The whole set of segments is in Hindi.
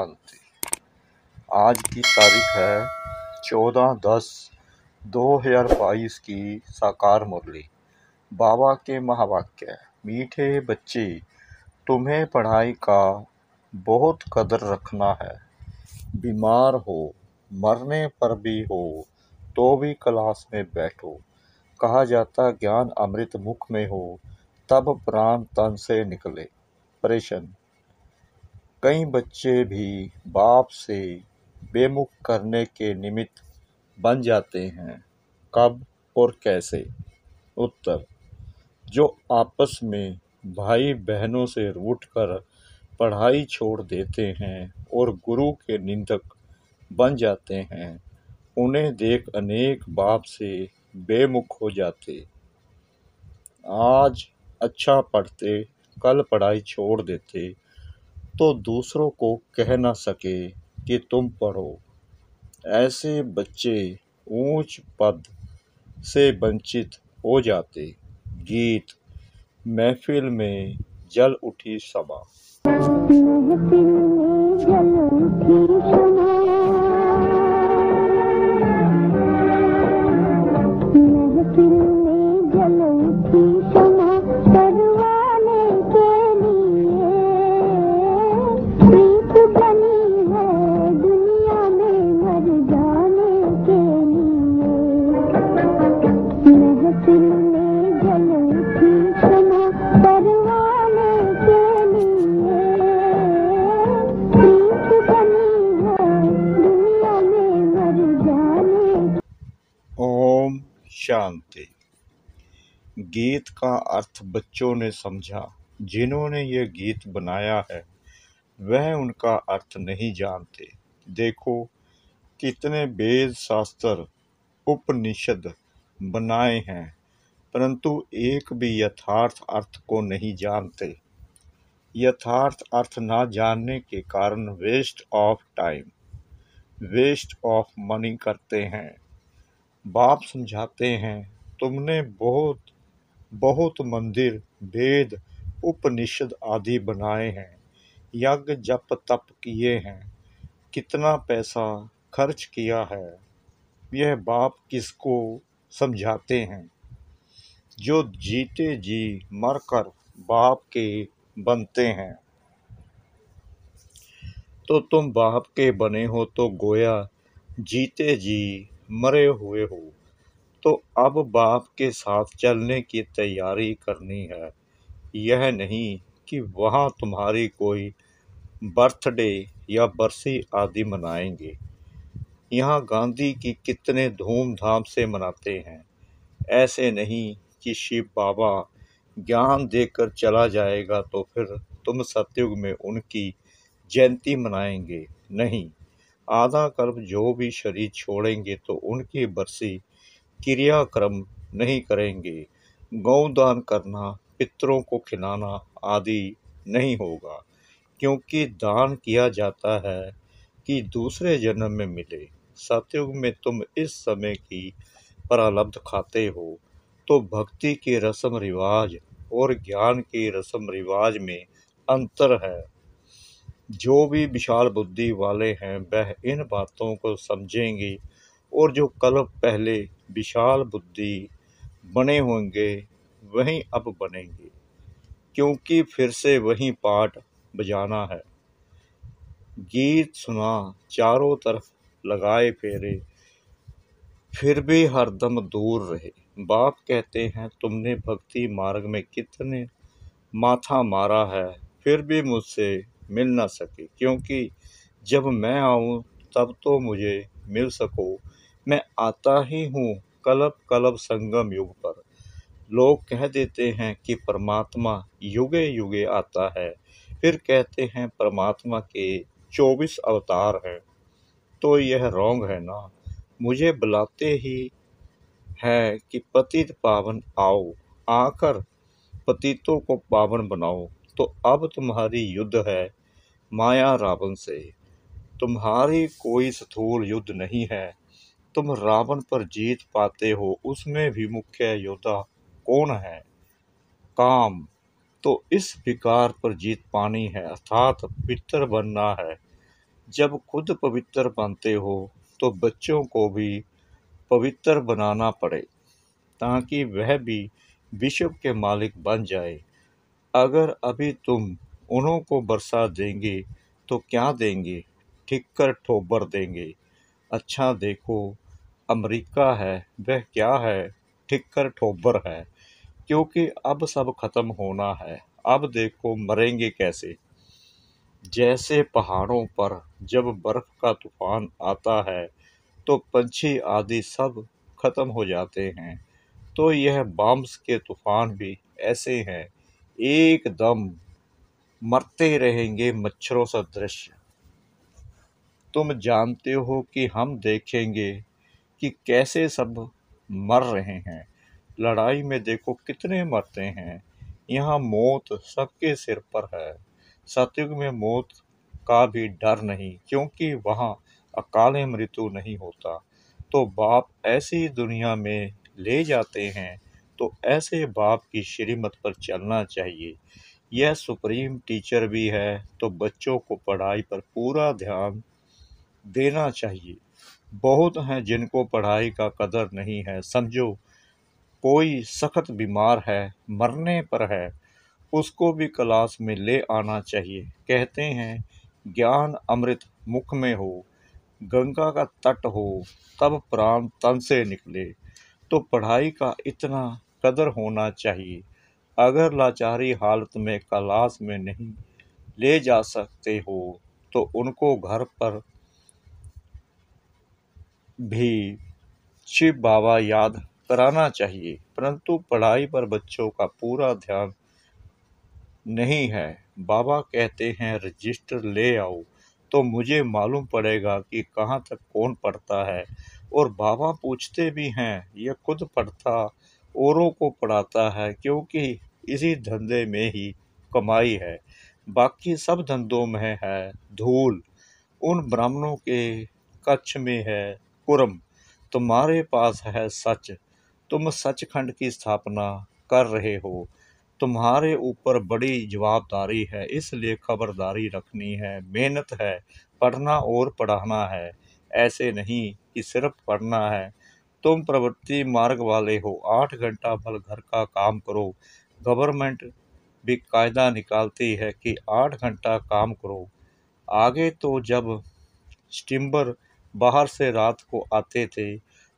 शांति आज की तारीख है चौदह दस दो हजार बाईस की साकार मुरली बाबा के महावाक्य मीठे बच्चे तुम्हें पढ़ाई का बहुत कदर रखना है बीमार हो मरने पर भी हो तो भी क्लास में बैठो कहा जाता ज्ञान अमृत मुख में हो तब प्राण तन से निकले ऑपरेशन कई बच्चे भी बाप से बेमुख करने के निमित्त बन जाते हैं कब और कैसे उत्तर जो आपस में भाई बहनों से रूट कर पढ़ाई छोड़ देते हैं और गुरु के निंदक बन जाते हैं उन्हें देख अनेक बाप से बेमुख हो जाते आज अच्छा पढ़ते कल पढ़ाई छोड़ देते तो दूसरों को कह ना सके कि तुम पढ़ो ऐसे बच्चे ऊंच पद से वंचित हो जाते गीत महफिल में जल उठी सभा थे गीत का अर्थ बच्चों ने समझा जिन्होंने ये गीत बनाया है वह उनका अर्थ नहीं जानते देखो कितने वेद शास्त्र उपनिषद बनाए हैं परंतु एक भी यथार्थ अर्थ को नहीं जानते यथार्थ अर्थ ना जानने के कारण waste of time waste of money करते हैं बाप समझाते हैं तुमने बहुत बहुत मंदिर वेद उपनिषद आदि बनाए हैं यज्ञ जप तप किए हैं कितना पैसा खर्च किया है यह बाप किसको समझाते हैं जो जीते जी मरकर बाप के बनते हैं तो तुम बाप के बने हो तो गोया जीते जी मरे हुए हो तो अब बाप के साथ चलने की तैयारी करनी है यह नहीं कि वहाँ तुम्हारी कोई बर्थडे या बरसी आदि मनाएंगे यहाँ गांधी की कितने धूमधाम से मनाते हैं ऐसे नहीं कि शिव बाबा ज्ञान देकर चला जाएगा तो फिर तुम सतयुग में उनकी जयंती मनाएंगे नहीं आधा कर्म जो भी शरीर छोड़ेंगे तो उनकी बरसी क्रियाक्रम नहीं करेंगे गौदान करना पितरों को खिलाना आदि नहीं होगा क्योंकि दान किया जाता है कि दूसरे जन्म में मिले सतयुग में तुम इस समय की परालब्ध खाते हो तो भक्ति के रस्म रिवाज और ज्ञान के रस्म रिवाज में अंतर है जो भी विशाल बुद्धि वाले हैं वह इन बातों को समझेंगे और जो कल पहले विशाल बुद्धि बने होंगे वहीं अब बनेंगे क्योंकि फिर से वही पाठ बजाना है गीत सुना चारों तरफ लगाए फेरे फिर भी हरदम दूर रहे बाप कहते हैं तुमने भक्ति मार्ग में कितने माथा मारा है फिर भी मुझसे मिल ना सके क्योंकि जब मैं आऊँ तब तो मुझे मिल सको मैं आता ही हूँ कलब कलब संगम युग पर लोग कह देते हैं कि परमात्मा युगे युगे आता है फिर कहते हैं परमात्मा के चौबीस अवतार हैं तो यह रॉन्ग है ना मुझे बुलाते ही है कि पतित पावन आओ आकर पतितों को पावन बनाओ तो अब तुम्हारी युद्ध है माया रावण से तुम्हारी कोई स्थूल युद्ध नहीं है तुम रावण पर जीत पाते हो उसमें भी मुख्य योद्धा कौन है काम तो इस विकार पर जीत पानी है अर्थात पवित्र बनना है जब खुद पवित्र बनते हो तो बच्चों को भी पवित्र बनाना पड़े ताकि वह भी विश्व के मालिक बन जाए अगर अभी तुम उन्हों को बरसा देंगे तो क्या देंगे ठिक्कर ठोबर देंगे अच्छा देखो अमेरिका है वह क्या है ठिक्कर ठोबर है क्योंकि अब सब खत्म होना है अब देखो मरेंगे कैसे जैसे पहाड़ों पर जब बर्फ़ का तूफान आता है तो पंछी आदि सब खत्म हो जाते हैं तो यह बॉम्ब्स के तूफान भी ऐसे हैं एकदम मरते रहेंगे मच्छरों सदृश तुम जानते हो कि हम देखेंगे कि कैसे सब मर रहे हैं लड़ाई में देखो कितने मरते हैं यहाँ मौत सबके सिर पर है सतयुग में मौत का भी डर नहीं क्योंकि वहाँ अकाल मृत्यु नहीं होता तो बाप ऐसी दुनिया में ले जाते हैं तो ऐसे बाप की श्रीमत पर चलना चाहिए यह सुप्रीम टीचर भी है तो बच्चों को पढ़ाई पर पूरा ध्यान देना चाहिए बहुत हैं जिनको पढ़ाई का कदर नहीं है समझो कोई सख्त बीमार है मरने पर है उसको भी क्लास में ले आना चाहिए कहते हैं ज्ञान अमृत मुख में हो गंगा का तट हो तब प्राण तन से निकले तो पढ़ाई का इतना कदर होना चाहिए अगर लाचारी हालत में कलाश में नहीं ले जा सकते हो तो उनको घर पर भी शिव बाबा याद कराना चाहिए परंतु पढ़ाई पर बच्चों का पूरा ध्यान नहीं है बाबा कहते हैं रजिस्टर ले आओ तो मुझे मालूम पड़ेगा कि कहाँ तक कौन पढ़ता है और बाबा पूछते भी हैं यह खुद पढ़ता औरों को पढ़ाता है क्योंकि इसी धंधे में ही कमाई है बाकी सब धंधों में है धूल उन ब्राह्मणों के कच्छ में है कुरम तुम्हारे पास है सच तुम सचखंड की स्थापना कर रहे हो तुम्हारे ऊपर बड़ी जवाबदारी है इसलिए खबरदारी रखनी है मेहनत है पढ़ना और पढ़ाना है ऐसे नहीं कि सिर्फ पढ़ना है तुम प्रवृत्ति मार्ग वाले हो आठ घंटा फल घर का काम करो गवर्नमेंट भी कायदा निकालती है कि आठ घंटा काम करो आगे तो जब स्टिम्बर बाहर से रात को आते थे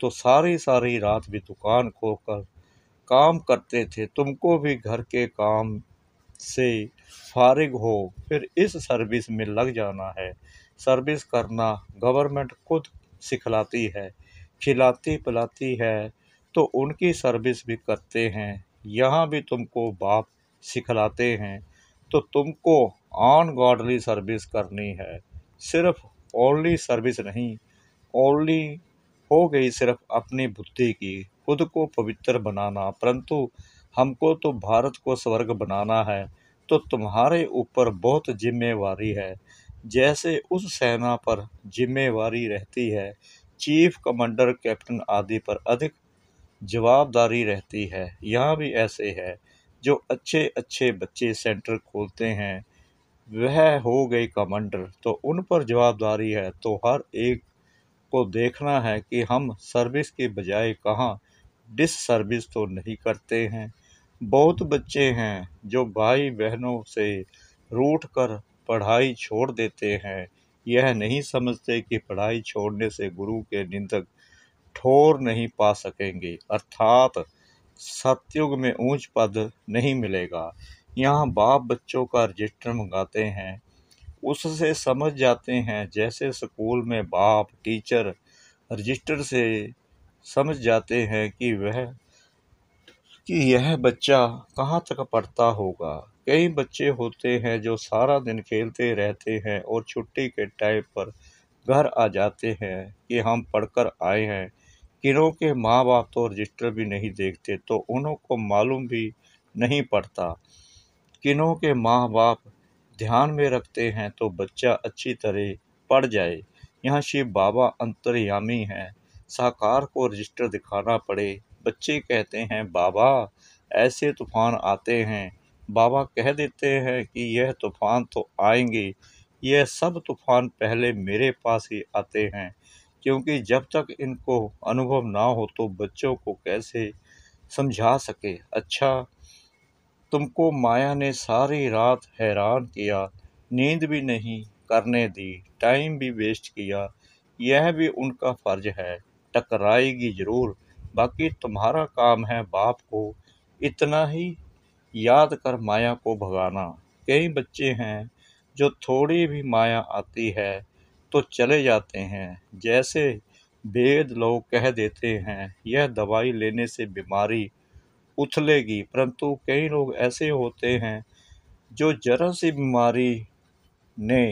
तो सारी सारी रात भी दुकान कर काम करते थे तुमको भी घर के काम से फारिग हो फिर इस सर्विस में लग जाना है सर्विस करना गवर्नमेंट खुद सिखलाती है खिलाती पिलाती है तो उनकी सर्विस भी करते हैं यहाँ भी तुमको बाप सिखलाते हैं तो तुमको ऑन गॉडली सर्विस करनी है सिर्फ ओनली सर्विस नहीं ओनली हो गई सिर्फ अपनी बुद्धि की खुद को पवित्र बनाना परंतु हमको तो भारत को स्वर्ग बनाना है तो तुम्हारे ऊपर बहुत जिम्मेवारी है जैसे उस सेना पर जिम्मेवारी रहती है चीफ कमांडर कैप्टन आदि पर अधिक जवाबदारी रहती है यहाँ भी ऐसे है जो अच्छे अच्छे बच्चे सेंटर खोलते हैं वह हो गए कमांडर तो उन पर जवाबदारी है तो हर एक को देखना है कि हम सर्विस के बजाय कहाँ डिस सर्विस तो नहीं करते हैं बहुत बच्चे हैं जो भाई बहनों से रूठ कर पढ़ाई छोड़ देते हैं यह नहीं समझते कि पढ़ाई छोड़ने से गुरु के निंदक ठोर नहीं पा सकेंगे अर्थात सत्युग में ऊंच पद नहीं मिलेगा यहाँ बाप बच्चों का रजिस्टर मंगाते हैं उससे समझ जाते हैं जैसे स्कूल में बाप टीचर रजिस्टर से समझ जाते हैं कि वह कि यह बच्चा कहाँ तक पढ़ता होगा कई बच्चे होते हैं जो सारा दिन खेलते रहते हैं और छुट्टी के टाइम पर घर आ जाते हैं कि हम पढ़कर आए हैं किनों के माँ बाप तो रजिस्टर भी नहीं देखते तो उन्हों को मालूम भी नहीं पड़ता किनों के माँ बाप ध्यान में रखते हैं तो बच्चा अच्छी तरह पढ़ जाए यहाँ शिव बाबा अंतर्यामी हैं साकार को रजिस्टर दिखाना पड़े बच्चे कहते हैं बाबा ऐसे तूफान आते हैं बाबा कह देते हैं कि यह तूफ़ान तो आएंगे यह सब तूफ़ान पहले मेरे पास ही आते हैं क्योंकि जब तक इनको अनुभव ना हो तो बच्चों को कैसे समझा सके अच्छा तुमको माया ने सारी रात हैरान किया नींद भी नहीं करने दी टाइम भी वेस्ट किया यह भी उनका फ़र्ज है टकराएगी ज़रूर बाकी तुम्हारा काम है बाप को इतना ही याद कर माया को भगाना कई बच्चे हैं जो थोड़ी भी माया आती है तो चले जाते हैं जैसे भेद लोग कह देते हैं यह दवाई लेने से बीमारी उथलेगी परंतु कई लोग ऐसे होते हैं जो जरा सी बीमारी ने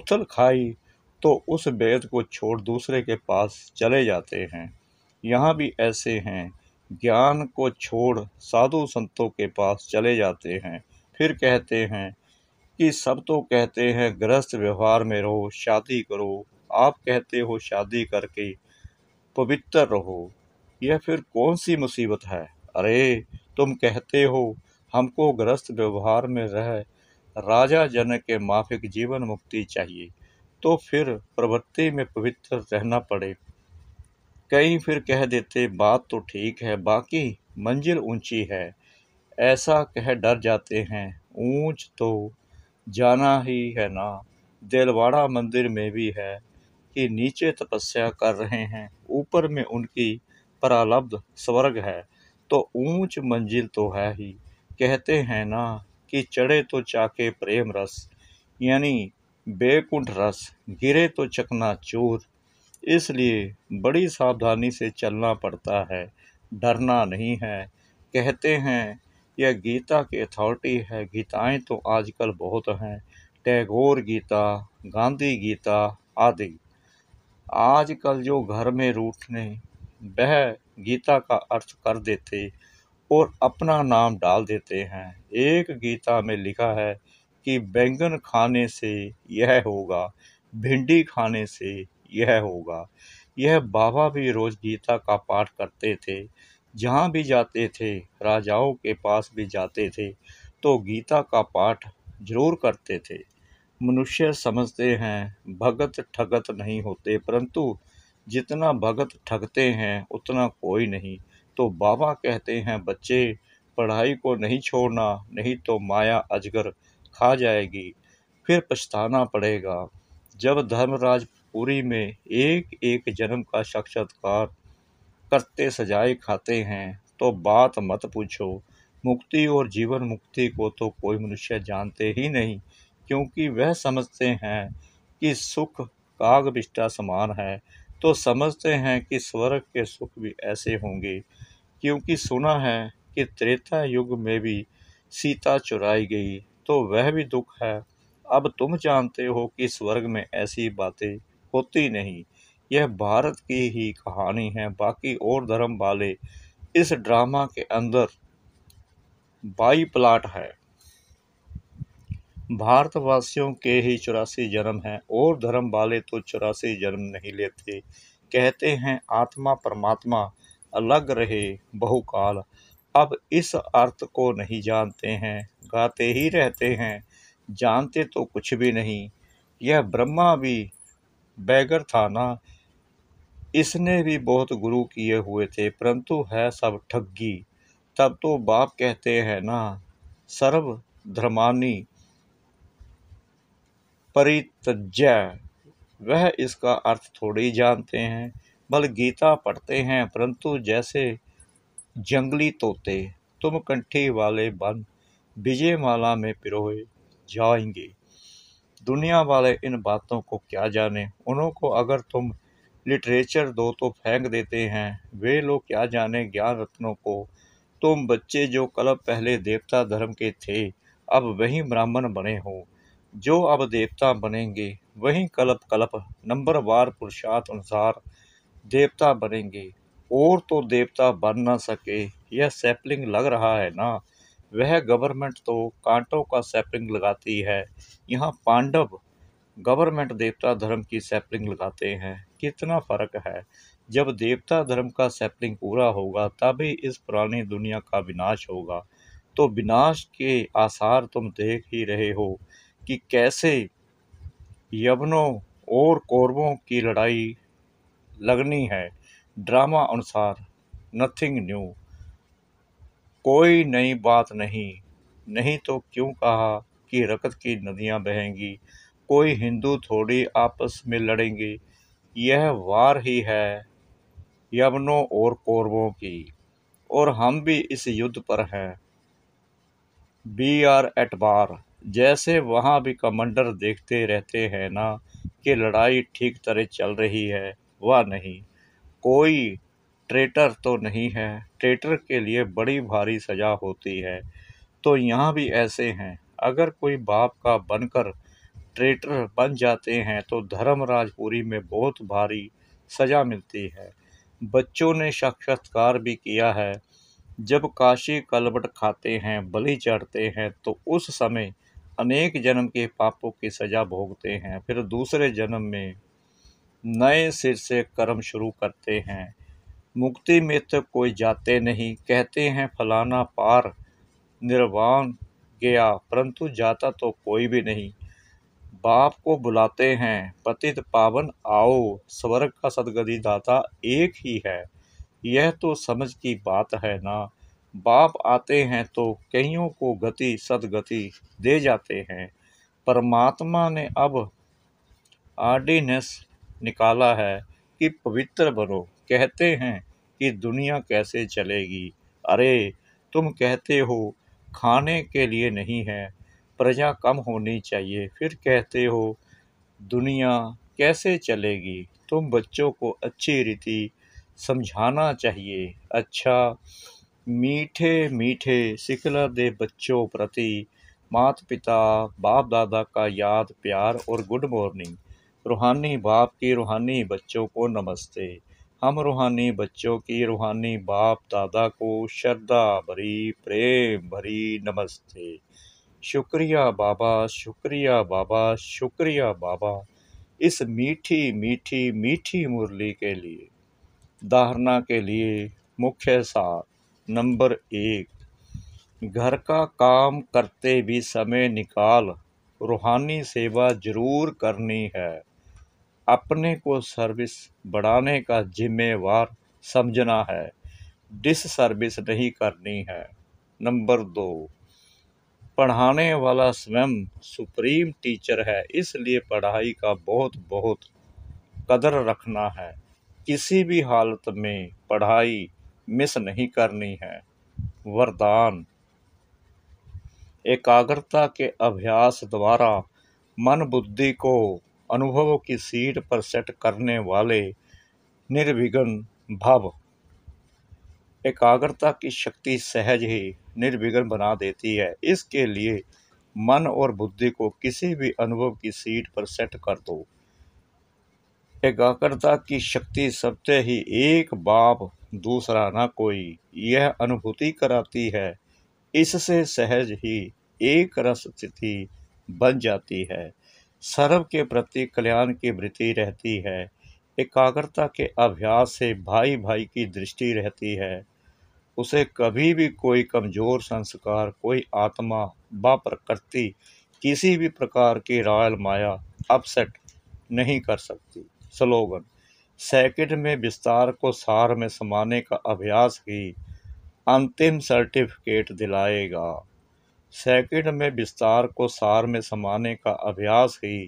उथल खाई तो उस भेद को छोड़ दूसरे के पास चले जाते हैं यहाँ भी ऐसे हैं ज्ञान को छोड़ साधु संतों के पास चले जाते हैं फिर कहते हैं कि सब तो कहते हैं गृहस्थ व्यवहार में रहो शादी करो आप कहते हो शादी करके पवित्र रहो यह फिर कौन सी मुसीबत है अरे तुम कहते हो हमको ग्रस्त व्यवहार में रह राजा जन के माफिक जीवन मुक्ति चाहिए तो फिर प्रवृत्ति में पवित्र रहना पड़े कई फिर कह देते बात तो ठीक है बाकी मंजिल ऊंची है ऐसा कह डर जाते हैं ऊंच तो जाना ही है ना दिलवाड़ा मंदिर में भी है कि नीचे तपस्या कर रहे हैं ऊपर में उनकी प्रालब्ध स्वर्ग है तो ऊंच मंजिल तो है ही कहते हैं ना कि चढ़े तो चाके प्रेम रस यानी बेकुंठ रस गिरे तो चकना चूर इसलिए बड़ी सावधानी से चलना पड़ता है डरना नहीं है कहते हैं यह गीता की अथॉरिटी है गीताएं तो आजकल बहुत हैं टैगोर गीता गांधी गीता आदि आजकल जो घर में रूठने वह गीता का अर्थ कर देते और अपना नाम डाल देते हैं एक गीता में लिखा है कि बैंगन खाने से यह होगा भिंडी खाने से यह होगा यह बाबा भी रोज गीता का पाठ करते थे जहाँ भी जाते थे राजाओं के पास भी जाते थे तो गीता का पाठ जरूर करते थे मनुष्य समझते हैं भगत ठगत नहीं होते परंतु जितना भगत ठगते हैं उतना कोई नहीं तो बाबा कहते हैं बच्चे पढ़ाई को नहीं छोड़ना नहीं तो माया अजगर खा जाएगी फिर पछताना पड़ेगा जब धर्मराज पूरी में एक एक जन्म का साक्षात्कार करते सजाए खाते हैं तो बात मत पूछो मुक्ति और जीवन मुक्ति को तो कोई मनुष्य जानते ही नहीं क्योंकि वह समझते हैं कि सुख कागबिष्टा समान है तो समझते हैं कि स्वर्ग के सुख भी ऐसे होंगे क्योंकि सुना है कि त्रेता युग में भी सीता चुराई गई तो वह भी दुख है अब तुम जानते हो कि स्वर्ग में ऐसी बातें होती नहीं यह भारत की ही कहानी है बाकी और धर्म वाले इस ड्रामा के अंदर बाई प्लाट है भारतवासियों के ही चौरासी जन्म हैं और धर्म वाले तो चौरासी जन्म नहीं लेते कहते हैं आत्मा परमात्मा अलग रहे बहुकाल अब इस अर्थ को नहीं जानते हैं गाते ही रहते हैं जानते तो कुछ भी नहीं यह ब्रह्मा भी बैगर थाना इसने भी बहुत गुरु किए हुए थे परंतु है सब ठगी तब तो बाप कहते हैं ना सर्व धर्मानी परितज्य वह इसका अर्थ थोड़े ही जानते हैं बल गीता पढ़ते हैं परंतु जैसे जंगली तोते तुम कंठी वाले बन विजयमाला में पिरोए जाएंगे दुनिया वाले इन बातों को क्या जाने उनको अगर तुम लिटरेचर दो तो फेंक देते हैं वे लोग क्या जाने ज्ञान रत्नों को तुम बच्चे जो कल पहले देवता धर्म के थे अब वही ब्राह्मण बने हो जो अब देवता बनेंगे वही कलप कलप वार पुरुषार्थ अनुसार देवता बनेंगे और तो देवता बन ना सके यह सैपलिंग लग रहा है ना वह गवर्नमेंट तो कांटों का सैपलिंग लगाती है यहाँ पांडव गवर्नमेंट देवता धर्म की सैपलिंग लगाते हैं कितना फ़र्क है जब देवता धर्म का सैपलिंग पूरा होगा तभी इस पुरानी दुनिया का विनाश होगा तो विनाश के आसार तुम देख ही रहे हो कि कैसे यवनों और कौरवों की लड़ाई लगनी है ड्रामा अनुसार नथिंग न्यू कोई नई बात नहीं नहीं तो क्यों कहा कि रकत की नदियां बहेंगी कोई हिंदू थोड़ी आपस में लड़ेंगे यह वार ही है यवनों और कौरवों की और हम भी इस युद्ध पर हैं बी आर एट बार जैसे वहाँ भी कमांडर देखते रहते हैं ना कि लड़ाई ठीक तरह चल रही है वह नहीं कोई ट्रेटर तो नहीं है ट्रेटर के लिए बड़ी भारी सज़ा होती है तो यहाँ भी ऐसे हैं अगर कोई बाप का बनकर ट्रेटर बन जाते हैं तो धर्मराजपुरी में बहुत भारी सज़ा मिलती है बच्चों ने साक्षात्कार भी किया है जब काशी कलबट खाते हैं बलि चढ़ते हैं तो उस समय अनेक जन्म के पापों की सज़ा भोगते हैं फिर दूसरे जन्म में नए सिर से कर्म शुरू करते हैं मुक्ति में तो कोई जाते नहीं कहते हैं फलाना पार निर्वाण गया परंतु जाता तो कोई भी नहीं बाप को बुलाते हैं पतित पावन आओ स्वर्ग का सदगति दाता एक ही है यह तो समझ की बात है ना बाप आते हैं तो कईयों को गति सदगति दे जाते हैं परमात्मा ने अब आर्डिनेंस निकाला है कि पवित्र बनो कहते हैं कि दुनिया कैसे चलेगी अरे तुम कहते हो खाने के लिए नहीं है प्रजा कम होनी चाहिए फिर कहते हो दुनिया कैसे चलेगी तुम बच्चों को अच्छी रीति समझाना चाहिए अच्छा मीठे मीठे सिकलर दे बच्चों प्रति मात पिता बाप दादा का याद प्यार और गुड मॉर्निंग रूहानी बाप की रूहानी बच्चों को नमस्ते हम रूहानी बच्चों की रूहानी बाप दादा को श्रद्धा भरी प्रेम भरी नमस्ते शुक्रिया बाबा शुक्रिया बाबा शुक्रिया बाबा इस मीठी मीठी मीठी मुरली के लिए दाहरना के लिए मुख्य सार नंबर एक घर का काम करते भी समय निकाल रूहानी सेवा जरूर करनी है अपने को सर्विस बढ़ाने का जिम्मेवार समझना है डिस सर्विस नहीं करनी है नंबर दो पढ़ाने वाला स्वयं सुप्रीम टीचर है इसलिए पढ़ाई का बहुत बहुत कदर रखना है किसी भी हालत में पढ़ाई मिस नहीं करनी है वरदान एकाग्रता के अभ्यास द्वारा मन बुद्धि को अनुभव की सीट पर सेट करने वाले निर्विघ्न भाव एकाग्रता की शक्ति सहज ही निर्विघ्न बना देती है इसके लिए मन और बुद्धि को किसी भी अनुभव की सीट पर सेट कर दो एकाग्रता की शक्ति सबसे ही एक बाप दूसरा ना कोई यह अनुभूति कराती है इससे सहज ही एक रस स्थिति बन जाती है सर्व के प्रति कल्याण की वृत्ति रहती है एकाग्रता के अभ्यास से भाई भाई की दृष्टि रहती है उसे कभी भी कोई कमजोर संस्कार कोई आत्मा व प्रकृति किसी भी प्रकार की रॉयल माया अपसेट नहीं कर सकती स्लोगन सैकिट में विस्तार को सार में समाने का अभ्यास ही अंतिम सर्टिफिकेट दिलाएगा सेकंड में विस्तार को सार में समाने का अभ्यास ही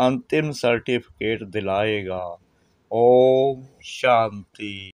अंतिम सर्टिफिकेट दिलाएगा ओम शांति